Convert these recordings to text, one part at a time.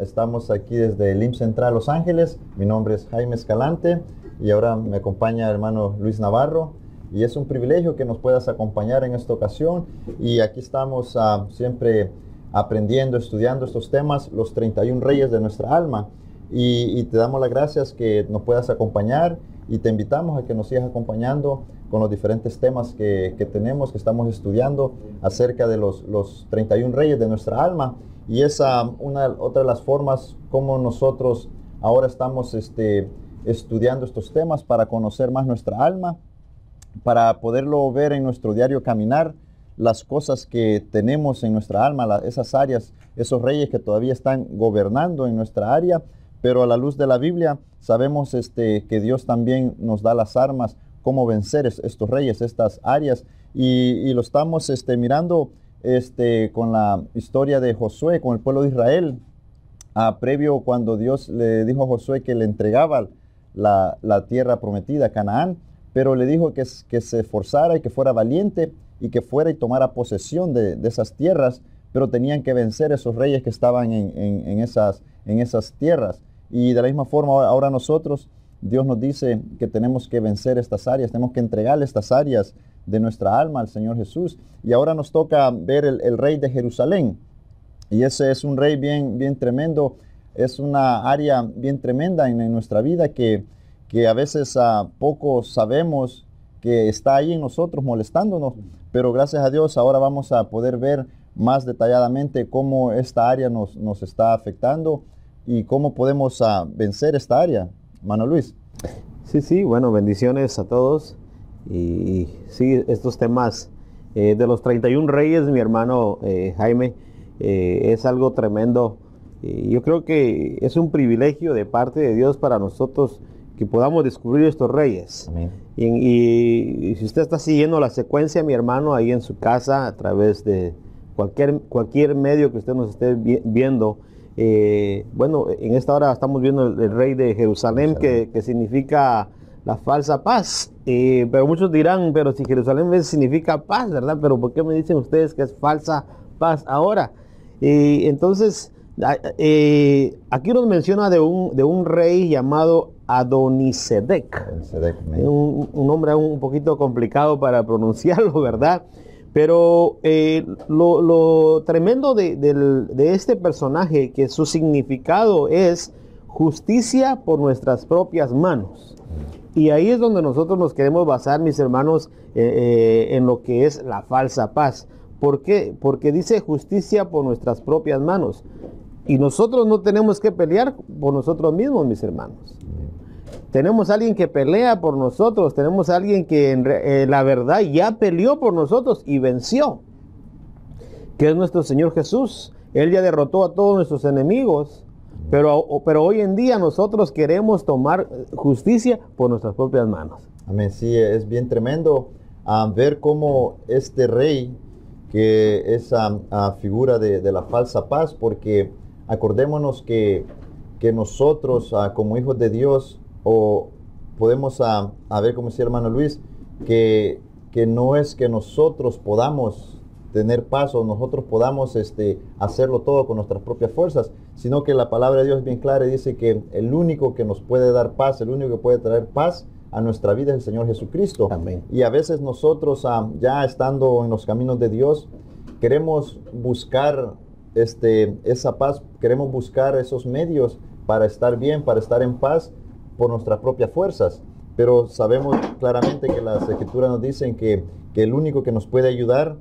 estamos aquí desde el IMSS Central Los Ángeles. Mi nombre es Jaime Escalante y ahora me acompaña el hermano Luis Navarro. Y es un privilegio que nos puedas acompañar en esta ocasión. Y aquí estamos ah, siempre aprendiendo, estudiando estos temas, los 31 reyes de nuestra alma. Y, y te damos las gracias que nos puedas acompañar y te invitamos a que nos sigas acompañando con los diferentes temas que, tenemos, que estamos estudiando acerca de los, 31 reyes de nuestra alma. Y esa una otra de las formas como nosotros ahora estamos este, estudiando estos temas para conocer más nuestra alma, para poderlo ver en nuestro diario caminar, las cosas que tenemos en nuestra alma, esas áreas, esos reyes que todavía están gobernando en nuestra área pero a la luz de la Biblia sabemos este, que Dios también nos da las armas, cómo vencer estos reyes, estas áreas. Y, lo estamos este, mirando este, con la historia de Josué, con el pueblo de Israel, a ah, previo cuando Dios le dijo a Josué que le entregaba la, tierra prometida, Canaán, pero le dijo que, que se esforzara y que fuera valiente y que fuera y tomara posesión de, de esas tierras pero tenían que vencer esos reyes que estaban en, esas, en esas tierras. Y de la misma forma, ahora nosotros, Dios nos dice que tenemos que vencer estas áreas, tenemos que entregarle estas áreas de nuestra alma al Señor Jesús. Y ahora nos toca ver el, rey de Jerusalén. Y ese es un rey bien, bien tremendo, es una área bien tremenda en, nuestra vida que, que a veces a ah, poco sabemos que está ahí en nosotros molestándonos, pero gracias a Dios ahora vamos a poder ver más detalladamente cómo esta área nos, está afectando y cómo podemos ah, vencer esta área. Mano Luis. Sí, sí, bueno, bendiciones a todos. Y, sí, estos temas eh, de los 31 reyes, mi hermano eh, Jaime, eh, es algo tremendo. yo creo que es un privilegio de parte de Dios para nosotros que podamos descubrir estos reyes. Y, y si usted está siguiendo la secuencia, mi hermano, ahí en su casa, a través de, cualquier, cualquier medio que usted nos esté viendo. Eh, bueno, en esta hora estamos viendo el, rey de Jerusalén, Que, que, significa la falsa paz. Eh, pero muchos dirán, pero si Jerusalén significa paz, ¿verdad? Pero ¿por qué me dicen ustedes que es falsa paz ahora? y eh, entonces, aquí nos menciona de un, de un rey llamado Adonisedec. Un, un nombre un poquito complicado para pronunciarlo, ¿verdad? Pero eh, lo, tremendo de, este personaje, que su significado es justicia por nuestras propias manos. Y ahí es donde nosotros nos queremos basar, mis hermanos, eh, eh, en lo que es la falsa paz. ¿Por qué? Porque dice justicia por nuestras propias manos. Y nosotros no tenemos que pelear por nosotros mismos, mis hermanos. Tenemos alguien que pelea por nosotros, tenemos alguien que en eh, la verdad ya peleó por nosotros y venció, que es nuestro Señor Jesús. Él ya derrotó a todos nuestros enemigos, pero, pero hoy en día nosotros queremos tomar eh, justicia por nuestras propias manos. Amén, sí, es bien tremendo ah, ver cómo este rey, que es ah, ah, figura de, la falsa paz, porque acordémonos que, nosotros como hijos de Dios o podemos a, ver, como decía hermano Luis, que, que no es que nosotros podamos tener paz o nosotros podamos este, hacerlo todo con nuestras propias fuerzas, sino que la palabra de Dios es bien clara y dice que el único que nos puede dar paz, el único que puede traer paz a nuestra vida es el Señor Jesucristo. Y a veces nosotros ah, ya estando en los caminos de Dios, queremos buscar este, esa paz, queremos buscar esos medios para estar bien, para estar en paz, por nuestras propias fuerzas, pero sabemos claramente que las escrituras nos dicen que, que el único que nos puede ayudar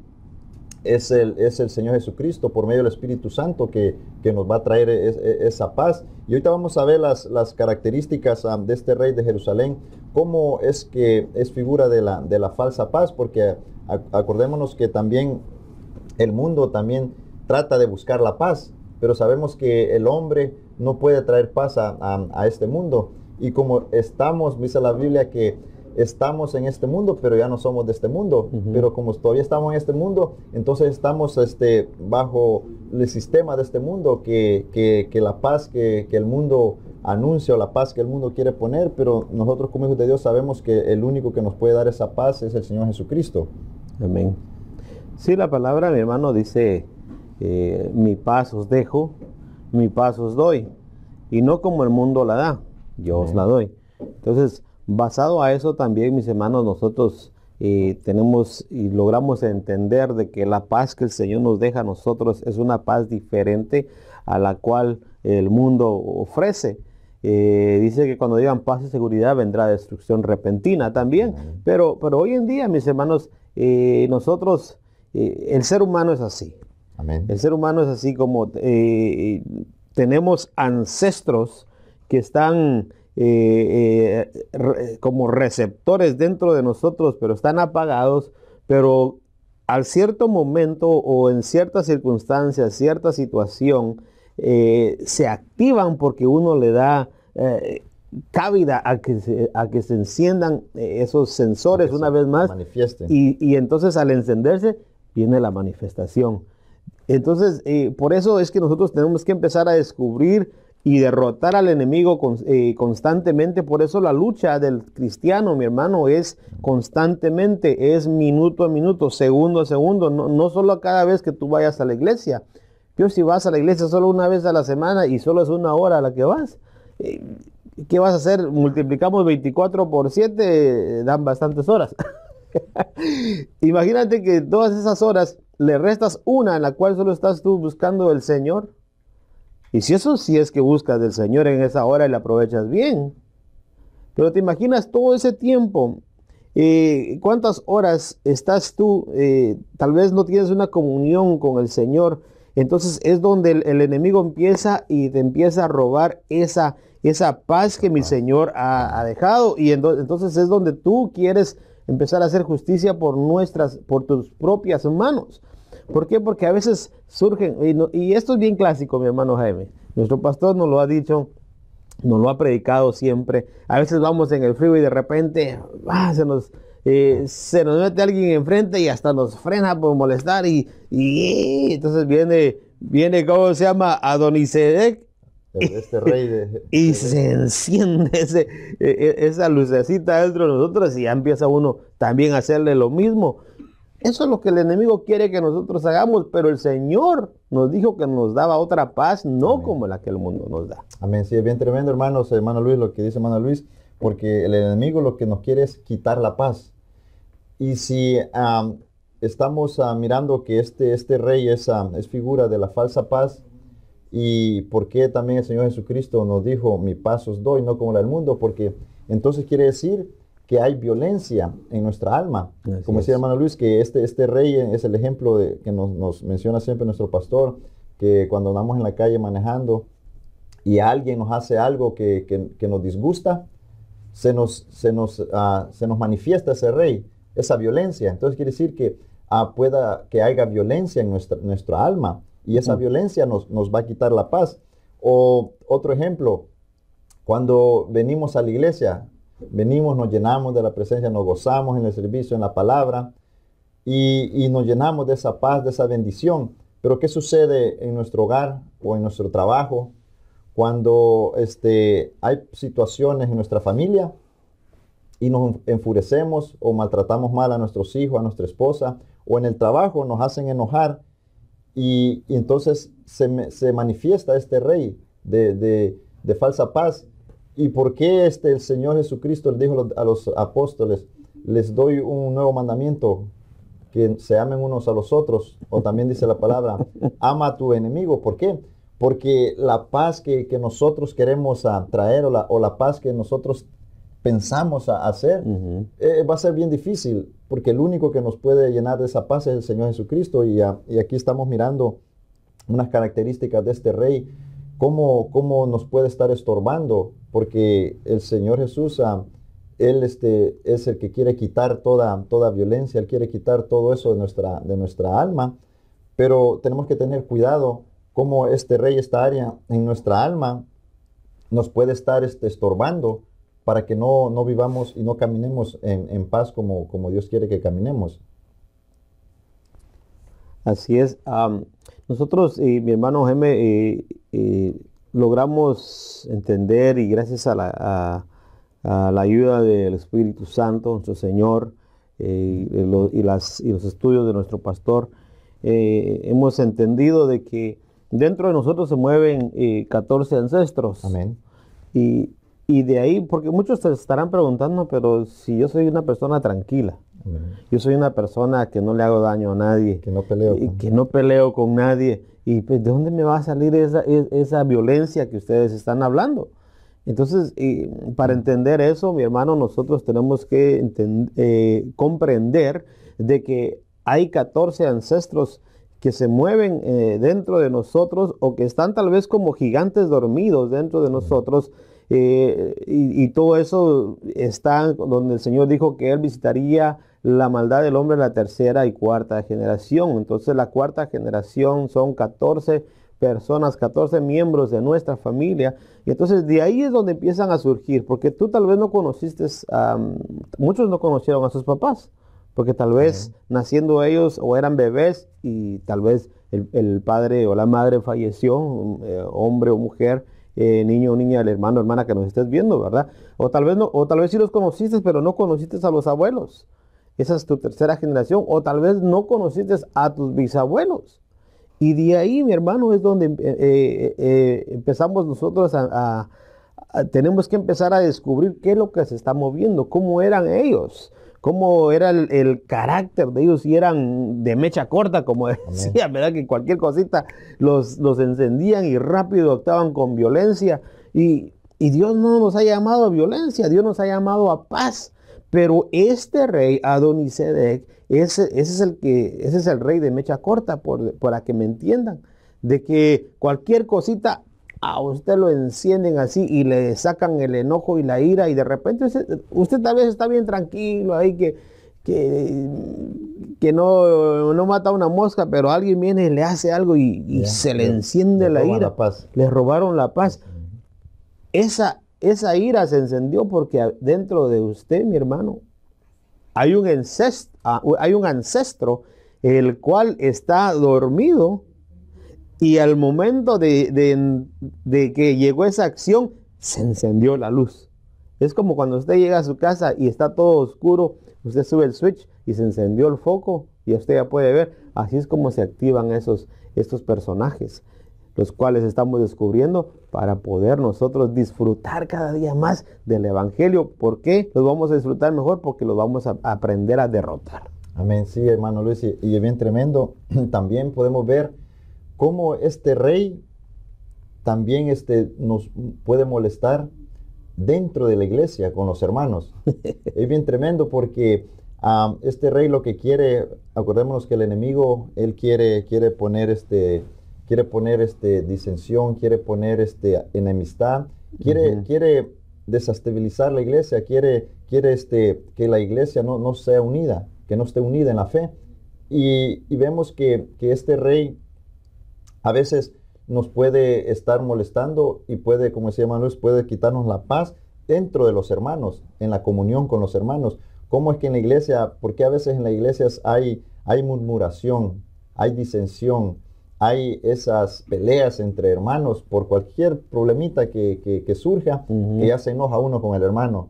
es el, es el, Señor Jesucristo por medio del Espíritu Santo que, que nos va a traer esa paz. Y ahorita vamos a ver las, las características um, de este rey de Jerusalén, cómo es que es figura de la, de la falsa paz, porque acordémonos que también el mundo también trata de buscar la paz, pero sabemos que el hombre no puede traer paz a, a este mundo. Y como estamos, dice la Biblia que estamos en este mundo, pero ya no somos de este mundo. Pero como todavía estamos en este mundo, entonces estamos este, bajo el sistema de este mundo, que, la paz que, el mundo anuncia o la paz que el mundo quiere poner, pero nosotros como hijos de Dios sabemos que el único que nos puede dar esa paz es el Señor Jesucristo. Amén. Sí, la palabra, mi hermano, dice, eh, mi paz os dejo, mi paz os doy, y no como el mundo la da yo os la doy. Entonces, basado a eso también, mis hermanos, nosotros eh, tenemos y logramos entender de que la paz que el Señor nos deja a nosotros es una paz diferente a la cual el mundo ofrece. Eh, dice que cuando digan paz y seguridad vendrá destrucción repentina también. Pero, pero hoy en día, mis hermanos, eh, nosotros, el ser humano es así. El ser humano es así como tenemos ancestros que están eh, eh, como receptores dentro de nosotros, pero están apagados, pero al cierto momento o en ciertas circunstancias, cierta situación, eh, se activan porque uno le da cabida a que, se, a que se enciendan esos sensores una vez más. Y, y, entonces al encenderse viene la manifestación. Entonces, por eso es que nosotros tenemos que empezar a descubrir y derrotar al enemigo eh, constantemente. Por eso la lucha del cristiano, mi hermano, es constantemente, es minuto a minuto, segundo a segundo, no, no solo cada vez que tú vayas a la iglesia. Yo si vas a la iglesia solo una vez a la semana y solo es una hora a la que vas, eh, ¿qué vas a hacer? Multiplicamos 24 por 7, eh, dan bastantes horas. Imagínate que todas esas horas le restas una en la cual solo estás tú buscando el Señor. Y si eso sí es que buscas del Señor en esa hora y la aprovechas bien. Pero te imaginas todo ese tiempo. Eh, ¿Cuántas horas estás tú? Eh, tal vez no tienes una comunión con el Señor. Entonces es donde el, enemigo empieza y te empieza a robar esa, esa paz que mi Señor ha, dejado. Y entonces es donde tú quieres empezar a hacer justicia por nuestras, por tus propias manos. ¿Por qué? Porque a veces surgen, y, esto es bien clásico, mi hermano Jaime. Nuestro pastor nos lo ha dicho, nos lo ha predicado siempre. A veces vamos en el frío y de repente ah, eh, se, nos, mete alguien enfrente y hasta nos frena por molestar. Y, eh, entonces viene, viene, ¿cómo se llama? Adonisedec este rey de, y se enciende e, e, esa lucecita dentro de nosotros y ya empieza uno también a hacerle lo mismo. Eso es lo que el enemigo quiere que nosotros hagamos, pero el Señor nos dijo que nos daba otra paz, no como la que el mundo nos da. Amén. Sí, es bien tremendo, hermanos, hermano Luis, lo que dice hermano Luis, porque el enemigo lo que nos quiere es quitar la paz. Y si estamos ah, mirando que este, este rey es, es figura de la falsa paz, y por qué también el Señor Jesucristo nos dijo, mi paz os doy, no como la del mundo, porque entonces quiere decir que hay violencia en nuestra alma. Como decía hermano Luis, que este, este rey es el ejemplo que nos, menciona siempre nuestro pastor, que cuando andamos en la calle manejando y alguien nos hace algo que, nos disgusta, se nos, se, nos, ah, se nos manifiesta ese rey, esa violencia. Entonces quiere decir que ah, pueda que haya violencia en nuestra, alma y esa mm. violencia nos, nos va a quitar la paz. O otro ejemplo, cuando venimos a la iglesia, Venimos, nos llenamos de la presencia, nos gozamos en el servicio, en la palabra y, nos llenamos de esa paz, de esa bendición. Pero ¿qué sucede en nuestro hogar o en nuestro trabajo cuando este, hay situaciones en nuestra familia y nos enfurecemos o maltratamos mal a nuestros hijos, a nuestra esposa, o en el trabajo nos hacen enojar y, entonces se, manifiesta este rey de falsa paz ¿Y por qué este, el Señor Jesucristo le dijo a los apóstoles, les doy un nuevo mandamiento, que se amen unos a los otros? O también dice la palabra, ama a tu enemigo. ¿Por qué? Porque la paz que, nosotros queremos atraer o la, paz que nosotros pensamos hacer eh, va a ser bien difícil, porque el único que nos puede llenar de esa paz es el Señor Jesucristo. Y, y aquí estamos mirando unas características de este rey ¿cómo, nos puede estar estorbando? Porque el Señor Jesús, ah, Él este, es el que quiere quitar toda, toda violencia, Él quiere quitar todo eso de nuestra, de nuestra alma, pero tenemos que tener cuidado cómo este rey, esta área en nuestra alma nos puede estar este, estorbando para que no, vivamos y no caminemos en, paz como, como, Dios quiere que caminemos. Así es. nosotros y mi hermano Jaime eh, logramos entender y gracias a la, ayuda del Espíritu Santo, nuestro Señor, eh, y, los estudios de nuestro pastor, eh, hemos entendido de que dentro de nosotros se mueven 14 eh, ancestros. Amén. Y, de ahí, porque muchos estarán preguntando, pero si yo soy una persona tranquila, yo soy una persona que no le hago daño a nadie, que no peleo, con... que no peleo con nadie, ¿Y pues, de dónde me va a salir esa, e, esa violencia que ustedes están hablando? Entonces, para mm. entender eso, mi hermano, nosotros tenemos que eh, comprender de que hay 14 ancestros que se mueven eh, dentro de nosotros o que están tal vez como gigantes dormidos dentro de nosotros. Eh, y, y, todo eso está donde el Señor dijo que Él visitaría la maldad del hombre en la tercera y cuarta generación. Entonces la cuarta generación son 14 personas, 14 miembros de nuestra familia. Y entonces de ahí es donde empiezan a surgir, porque tú tal vez no conociste, muchos no conocieron a sus papás, porque tal vez naciendo ellos o eran bebés y tal vez el, padre o la madre falleció, eh, hombre o mujer. Eh, niño o niña, el hermano o hermana que nos estés viendo, ¿verdad? O tal vez no, o tal vez sí los conociste, pero no conociste a los abuelos. Esa es tu tercera generación. O tal vez no conociste a tus bisabuelos. Y de ahí, mi hermano, es donde eh, eh, eh, empezamos nosotros a, Tenemos que empezar a descubrir qué es lo que se está moviendo, cómo eran ellos, cómo era el, carácter de ellos, si eran de mecha corta, como decía, ¿verdad? Que cualquier cosita los, los encendían y rápido optaban con violencia. Y, y Dios no nos ha llamado a violencia, Dios nos ha llamado a paz. Pero este rey, Adonisedec, ese, ese, es el que, ese es el rey de mecha corta, por, para que me entiendan, de que cualquier cosita a usted lo encienden así y le sacan el enojo y la ira y de repente usted, tal vez está bien tranquilo ahí que, que, no, mata una mosca, pero alguien viene y le hace algo y, se le enciende la ira. Le robaron la paz. Esa, esa ira se encendió porque dentro de usted, mi hermano, ah, hay un, ancestro, el cual está dormido y al momento de, de, que llegó esa acción, se encendió la luz. Es como cuando usted llega a su casa y está todo oscuro, usted sube el switch y se encendió el foco y usted ya puede ver. Así es como se activan esos, estos personajes, los cuales estamos descubriendo para poder nosotros disfrutar cada día más del Evangelio. ¿Por qué? Los vamos a disfrutar mejor porque los vamos a aprender a derrotar. Amén, sí, hermano Luis, y es bien tremendo. También podemos ver cómo este rey también este, nos puede molestar dentro de la iglesia con los hermanos. es bien tremendo porque ah, este rey lo que quiere, acordémonos que el enemigo, él quiere, quiere poner este, quiere poner este, disensión, quiere poner este, enemistad, quiere, quiere desestabilizar la iglesia, quiere, quiere este, que la iglesia no, no sea unida, que no esté unida en la fe. Y, vemos que, este rey a veces nos puede estar molestando y puede, como decía Manuel, puede quitarnos la paz dentro de los hermanos, en la comunión con los hermanos. ¿Cómo es que en la iglesia, porque a veces en la iglesias hay, hay murmuración, hay disensión, hay esas peleas entre hermanos por cualquier problemita que, surja, que ya se enoja uno con el hermano.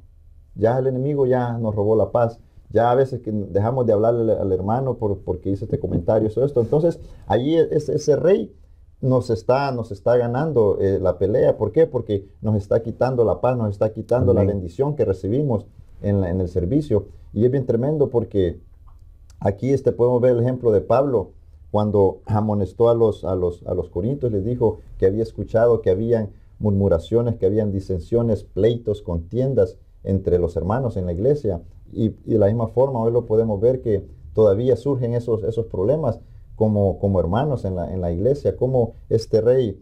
Ya el enemigo ya nos robó la paz. Ya a veces que dejamos de hablarle al, hermano por, porque hizo este comentario, eso, esto. Entonces, allí e, ese rey nos está, nos está ganando eh, la pelea. ¿Por qué? Porque nos está quitando la paz, nos está quitando la bendición que recibimos en, en el servicio. Y es bien tremendo porque aquí este, podemos ver el ejemplo de Pablo cuando amonestó a los, a corintios, les dijo que había escuchado que habían murmuraciones, que habían disensiones, pleitos, contiendas entre los hermanos en la iglesia. Y, de la misma forma hoy lo podemos ver que todavía surgen esos, problemas como, hermanos en la, iglesia, cómo este rey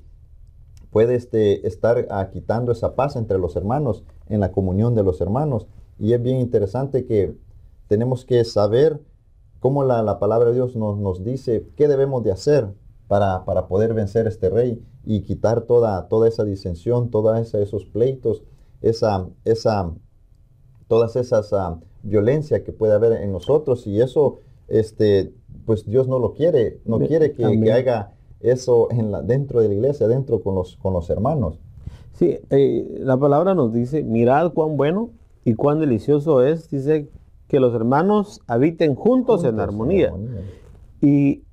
puede este, estar ah, quitando esa paz entre los hermanos, en la comunión de los hermanos. Y es bien interesante que tenemos que saber cómo la, palabra de Dios nos, dice qué debemos de hacer para, para poder vencer a este rey y quitar toda, toda esa disensión, todos esos pleitos, esa, esa, todas esas ah, que puede haber en nosotros. Y eso, este, pues Dios no lo quiere, no quiere que, que, haga eso en la, dentro de la iglesia, dentro con los, con los hermanos. Sí, eh, la palabra nos dice, mirad cuán bueno y cuán delicioso es, dice que los hermanos habiten juntos, en armonía. Y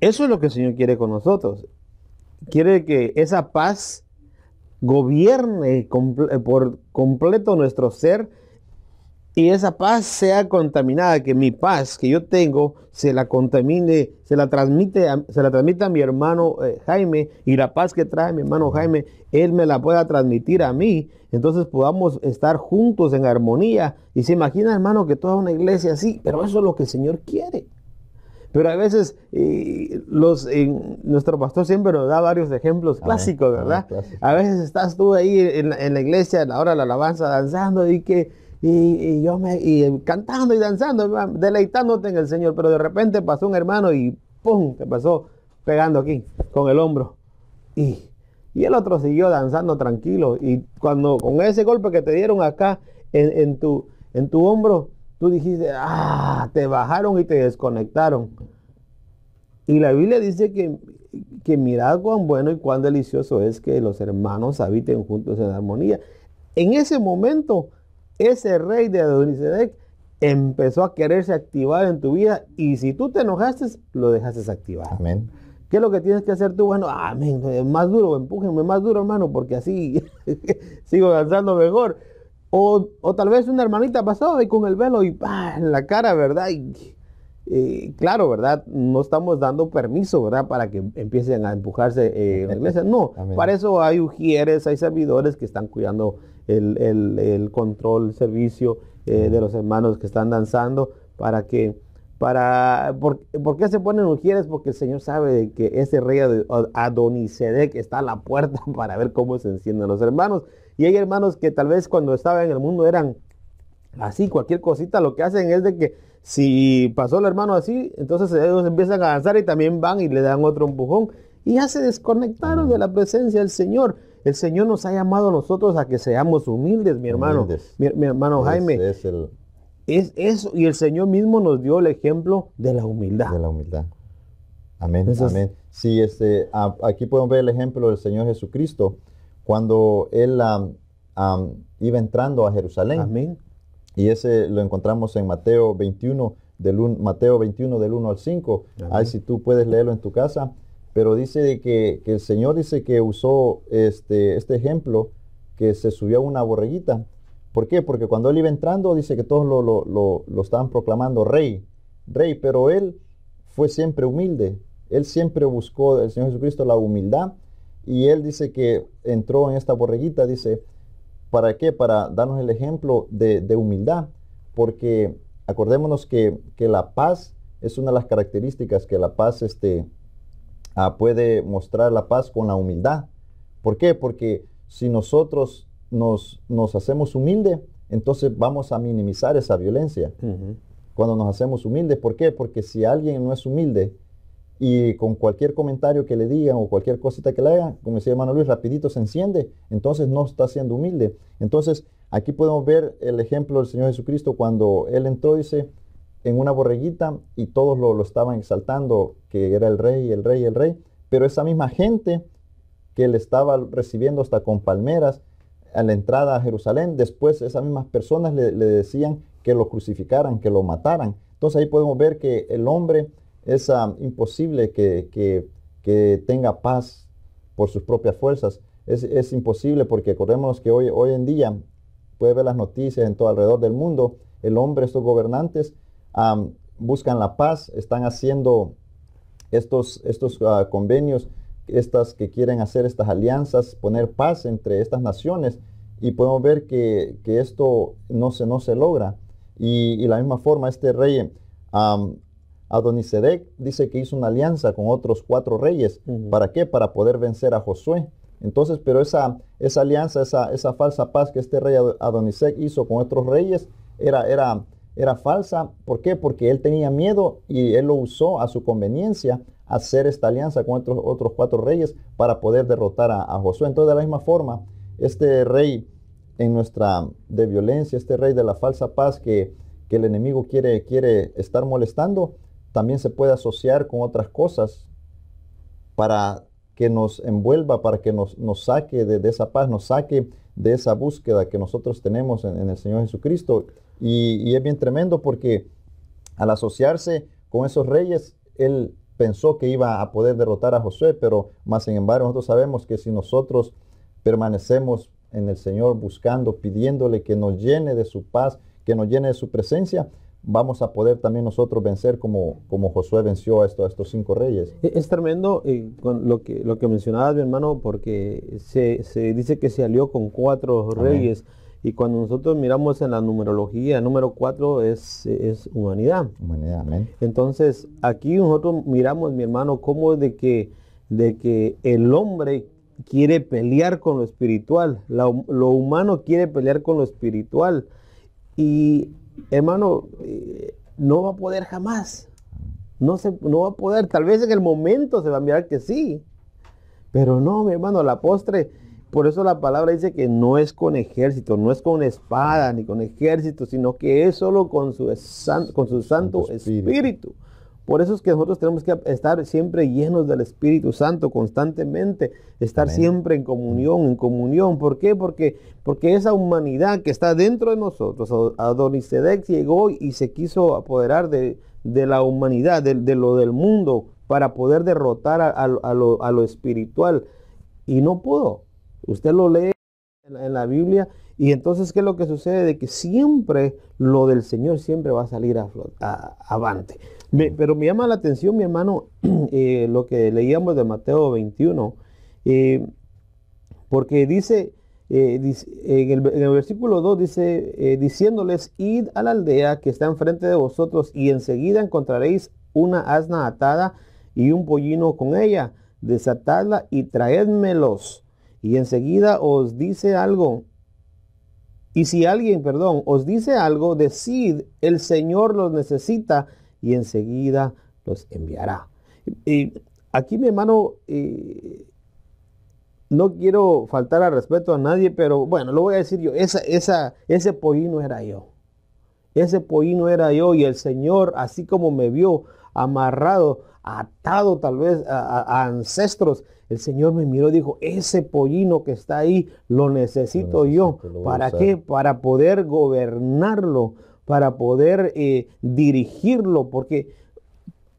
eso es lo que el Señor quiere con nosotros. Quiere que esa paz gobierne por completo nuestro ser y esa paz sea contaminada, que mi paz que yo tengo se la contamine, se la transmite, a, se la a mi hermano eh, Jaime y la paz que trae mi hermano Jaime, él me la pueda transmitir a mí. Entonces podamos estar juntos en armonía. Y se imagina, hermano, que toda una iglesia así, pero eso es lo que el Señor quiere. Pero a veces eh, los, nuestro pastor siempre nos da varios ejemplos ah, clásicos, ah, ¿verdad? A, veces estás tú ahí en, la iglesia en la hora de la alabanza danzando y que y, yo me, cantando y danzando, deleitándote en el Señor, pero de repente pasó un hermano y ¡pum! te pasó pegando aquí con el hombro. Y, y el otro siguió danzando tranquilo. Y cuando con ese golpe que te dieron acá en, tu, en tu hombro, tú dijiste, ah, te bajaron y te desconectaron. Y la Biblia dice que, que mirad cuán bueno y cuán delicioso es que los hermanos habiten juntos en armonía. En ese momento ese rey de Adonisedec empezó a quererse activar en tu vida y si tú te enojaste, lo dejaste activar. Amén. ¿Qué es lo que tienes que hacer tú? Bueno, amén, pues, más duro, empújenme más duro, hermano, porque así sigo avanzando mejor. O, tal vez una hermanita pasó y con el velo y en la cara, ¿verdad? Y, eh, claro, ¿verdad? No estamos dando permiso, ¿verdad? Para que empiecen a empujarse eh, en la iglesia. No, para eso hay ujieres, hay servidores que están cuidando el, control, el servicio eh, de los hermanos que están danzando para que para, ¿por, qué se ponen mujeres, Porque el Señor sabe que ese rey Adonisedec está a la puerta para ver cómo se encienden los hermanos. Y hay hermanos que tal vez cuando estaba en el mundo eran así, cualquier cosita, lo que hacen es de que si pasó el hermano así, entonces ellos empiezan a danzar y también van y le dan otro empujón. Y ya se desconectaron de la presencia del Señor. El Señor nos ha llamado a nosotros a que seamos humildes, mi hermano. Mi, hermano Jaime. Es, el, es eso. Y el Señor mismo nos dio el ejemplo de la humildad. De la humildad. Amén. amén. Sí, este, aquí podemos ver el ejemplo del Señor Jesucristo cuando Él iba entrando a Jerusalén. Amén. Y ese lo encontramos en Mateo 21, del Mateo 21 del 1 al 5. Ahí si tú puedes leerlo en tu casa. Pero dice de que, el Señor dice que usó este, este, ejemplo, que se subió a una borreguita. ¿Por qué? Porque cuando él iba entrando, dice que todos lo, lo, estaban proclamando rey, rey, pero él fue siempre humilde. Él siempre buscó, el Señor Jesucristo, la humildad. Y él dice que entró en esta borreguita, dice, ¿para qué? Para darnos el ejemplo de, humildad. Porque acordémonos que, la paz es una de las características que la paz este, Ah, puede mostrar la paz con la humildad. ¿Por qué? Porque si nosotros nos, hacemos humildes, entonces vamos a minimizar esa violencia. Cuando nos hacemos humildes, ¿por qué? Porque si alguien no es humilde y con cualquier comentario que le digan o cualquier cosita que le hagan, como decía hermano Luis, rapidito se enciende, entonces no está siendo humilde. Entonces, aquí podemos ver el ejemplo del Señor Jesucristo cuando Él entró y dice, en una borreguita y todos lo, estaban exaltando, que era el rey, el rey, el rey, pero esa misma gente que le estaba recibiendo hasta con palmeras a la entrada a Jerusalén, después esas mismas personas le, decían que lo crucificaran, que lo mataran. Entonces ahí podemos ver que el hombre es imposible que, tenga paz por sus propias fuerzas. Es, es imposible porque acordémonos que hoy, hoy en día, puede ver las noticias en todo alrededor del mundo, el hombre, estos gobernantes, buscan la paz, están haciendo estos, estos ah, convenios, estas que quieren hacer estas alianzas, poner paz entre estas naciones y podemos ver que, esto no se, no se logra. Y, de la misma forma, este rey Adonisedec dice que hizo una alianza con otros cuatro reyes. ¿Para qué? Para poder vencer a Josué. Entonces, pero esa, esa alianza, esa, esa falsa paz que este rey Adonisedec hizo con otros reyes era, era era falsa. ¿Por qué? Porque él tenía miedo y él lo usó a su conveniencia hacer esta alianza con otros, otros cuatro reyes para poder derrotar a, Josué. Entonces, de la misma forma, este rey en nuestra de violencia, este rey de la falsa paz que, el enemigo quiere, quiere estar molestando, también se puede asociar con otras cosas para que nos envuelva, para que nos, nos saque de, esa paz, nos saque de esa búsqueda que nosotros tenemos en el Señor Jesucristo y, es bien tremendo porque al asociarse con esos reyes, él pensó que iba a poder derrotar a Josué, pero más sin embargo nosotros sabemos que si nosotros permanecemos en el Señor buscando, pidiéndole que nos llene de su paz, que nos llene de su presencia, vamos a poder también nosotros vencer como, como Josué venció a, a estos cinco reyes. E-, es tremendo eh, con lo que, lo que mencionabas, mi hermano, porque se, dice que se alió con cuatro reyes. Y cuando nosotros miramos en la numerología, número cuatro es, humanidad. Humanidad, amén. Entonces, aquí nosotros miramos, mi hermano, cómo de que, de que el hombre quiere pelear con lo espiritual, lo humano quiere pelear con lo espiritual. Y, hermano, eh, no va a poder jamás. No, se, no va a poder. Tal vez en el momento se va a mirar que sí. Pero no, mi hermano, la postre por eso la palabra dice que no es con ejército, no es con espada ni con ejército, sino que es solo con su, con su santo, espíritu. Por eso es que nosotros tenemos que estar siempre llenos del Espíritu Santo constantemente, estar siempre en comunión, en comunión. ¿Por qué? Porque, porque esa humanidad que está dentro de nosotros, Adonisedex llegó y se quiso apoderar de, la humanidad, de, lo del mundo, para poder derrotar a, lo, a lo espiritual. Y no pudo. Usted lo lee en la, Biblia y entonces, ¿qué es lo que sucede? De que siempre lo del Señor siempre va a salir a, a, avante. pero me llama la atención, mi hermano, eh, lo que leíamos de Mateo 21, eh, porque eh, dice, en, el, en, el, versículo 2 dice, diciéndoles, id a la aldea que está enfrente de vosotros y enseguida encontraréis una asna atada y un pollino con ella, desatadla y traédmelos y enseguida os dice algo. Y si alguien, perdón, os dice algo, decid, el Señor los necesita y enseguida los enviará. Y aquí mi hermano, no quiero faltar al respeto a nadie, pero bueno, lo voy a decir yo, esa, ese pollino era yo. Ese pollino era yo y el Señor, así como me vio, amarrado, atado tal vez a, ancestros. El Señor me miró y dijo, ese pollino que está ahí lo necesito, yo. ¿Para qué? Para poder gobernarlo, para poder eh, dirigirlo, porque,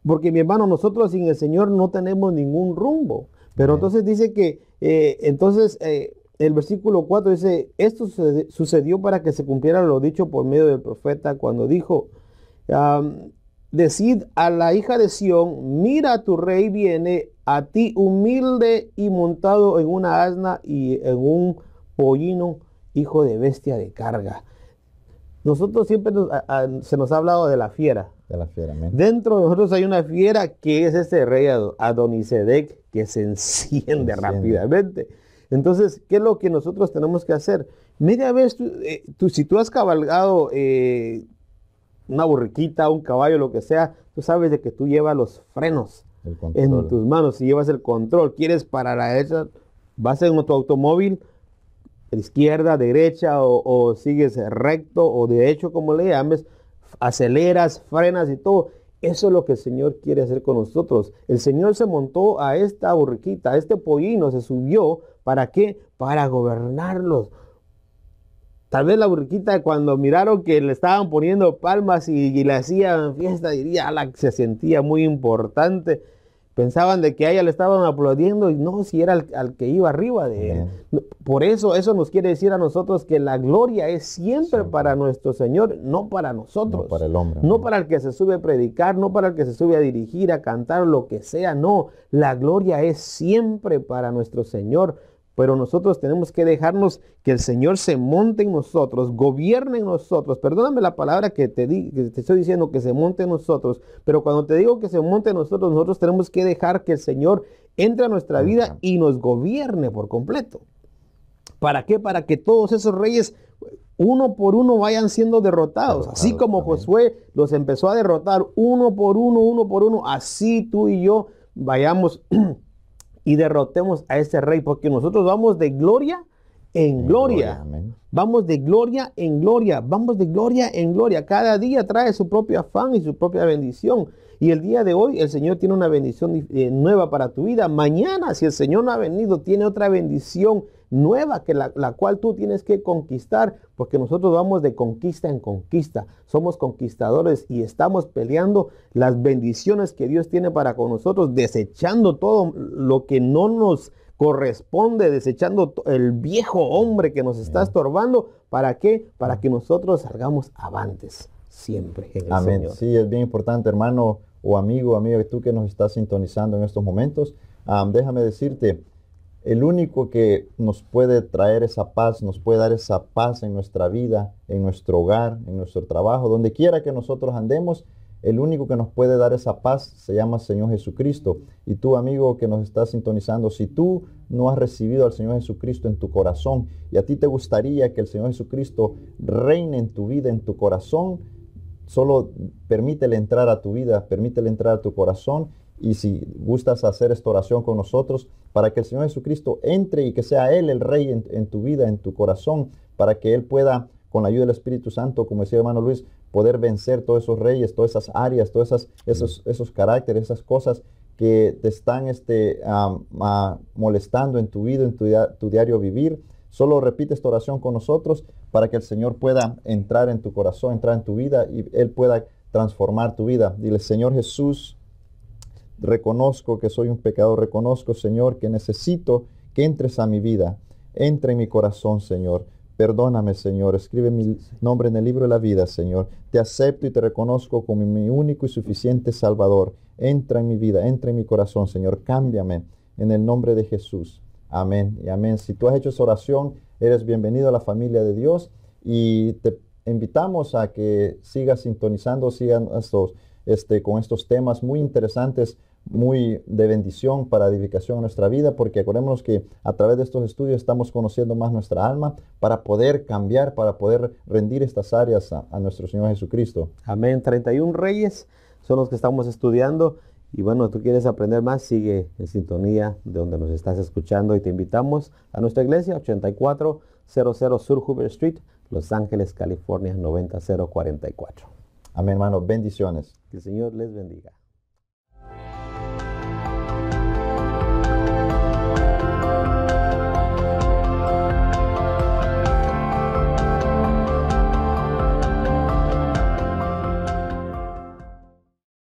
porque mi hermano, nosotros sin el Señor no tenemos ningún rumbo. Pero entonces dice que, eh, entonces eh, el versículo 4 dice, esto sucedió para que se cumpliera lo dicho por medio del profeta cuando dijo, Decid a la hija de Sión, mira tu rey viene a ti humilde y montado en una asna y en un pollino, hijo de bestia de carga. Nosotros siempre se nos ha hablado de la fiera. De la fiera Dentro de nosotros hay una fiera que es este rey Adonisedec que se enciende, rápidamente. Entonces, ¿qué es lo que nosotros tenemos que hacer? Media vez, eh, tú, si tú has cabalgado eh, una borriquita, un caballo, lo que sea, tú sabes de que tú llevas los frenos en tus manos, si llevas el control, quieres parar a esa, vas en tu automóvil, izquierda, derecha, o, sigues recto o derecho, como le llames, aceleras, frenas y todo. Eso es lo que el Señor quiere hacer con nosotros. El Señor se montó a esta burriquita, a este pollino, se subió. ¿Para qué? Para gobernarlos, Tal vez la burquita cuando miraron que le estaban poniendo palmas y, le hacían fiesta, diría, que se sentía muy importante. Pensaban de que a ella le estaban aplaudiendo y no, si era al, que iba arriba de él. Por eso, eso nos quiere decir a nosotros que la gloria es siempre para nuestro Señor, no para nosotros. No para el hombre. no para el que se sube a predicar, no para el que se sube a dirigir, a cantar, lo que sea. No, la gloria es siempre para nuestro Señor pero nosotros tenemos que dejarnos que el Señor se monte en nosotros, gobierne en nosotros. Perdóname la palabra que te, estoy diciendo, que se monte en nosotros, pero cuando te digo que se monte en nosotros, nosotros tenemos que dejar que el Señor entre a nuestra vida y nos gobierne por completo. ¿Para qué? Para que todos esos reyes uno por uno vayan siendo derrotados. así como Josué los empezó a derrotar uno por uno, uno por uno, así tú y yo vayamos y derrotemos a ese rey, porque nosotros vamos de gloria en, gloria. vamos de gloria en gloria, vamos de gloria en gloria. Cada día trae su propio afán y su propia bendición. Y el día de hoy el Señor tiene una bendición eh, nueva para tu vida. Mañana, si el Señor no ha venido, tiene otra bendición nueva que la, cual tú tienes que conquistar, porque nosotros vamos de conquista en conquista, somos conquistadores y estamos peleando las bendiciones que Dios tiene para con nosotros, desechando todo lo que no nos corresponde, desechando el viejo hombre que nos está estorbando, ¿para qué? Para que nosotros salgamos avantes siempre en Amén. Sí, es bien importante, hermano o amigo, amigo, tú que nos estás sintonizando en estos momentos, déjame decirte, el único que nos puede traer esa paz, nos puede dar esa paz en nuestra vida, en nuestro hogar, en nuestro trabajo, donde quiera que nosotros andemos, el único que nos puede dar esa paz se llama Señor Jesucristo. Y tú, amigo que nos estás sintonizando, si tú no has recibido al Señor Jesucristo en tu corazón y a ti te gustaría que el Señor Jesucristo reine en tu vida, en tu corazón, solo permítele entrar a tu vida, permítele entrar a tu corazón y si gustas hacer esta oración con nosotros, para que el Señor Jesucristo entre y que sea Él el Rey en, tu vida, en tu corazón, para que Él pueda, con la ayuda del Espíritu Santo, como decía el hermano Luis, poder vencer todos esos reyes, todas esas áreas, todos esas, esos, esos caracteres, esas cosas que te están este, molestando en tu vida, en tu, tu, diario vivir. Solo repite esta oración con nosotros para que el Señor pueda entrar en tu corazón, entrar en tu vida y Él pueda transformar tu vida. Dile, Señor Jesús, Reconozco que soy un pecador, reconozco, Señor, que necesito que entres a mi vida, entra en mi corazón, Señor. Perdóname, Señor. Escribe mi nombre en el libro de la vida, Señor. Te acepto y te reconozco como mi único y suficiente Salvador. Entra en mi vida, entra en mi corazón, Señor. Cámbiame en el nombre de Jesús. Amén y amén. Si tú has hecho esa oración, eres bienvenido a la familia de Dios y te invitamos a que sigas sintonizando, sigan estos, este, con estos temas muy interesantes muy de bendición para edificación a nuestra vida, porque acordémonos que a través de estos estudios estamos conociendo más nuestra alma para poder cambiar, para poder rendir estas áreas a, nuestro Señor Jesucristo. Amén. 31 reyes son los que estamos estudiando. Y bueno, tú quieres aprender más, sigue en sintonía de donde nos estás escuchando y te invitamos a nuestra iglesia 8400 Sur Hoover Street, Los Ángeles, California 90044. Amén, hermanos. Bendiciones. Que el Señor les bendiga.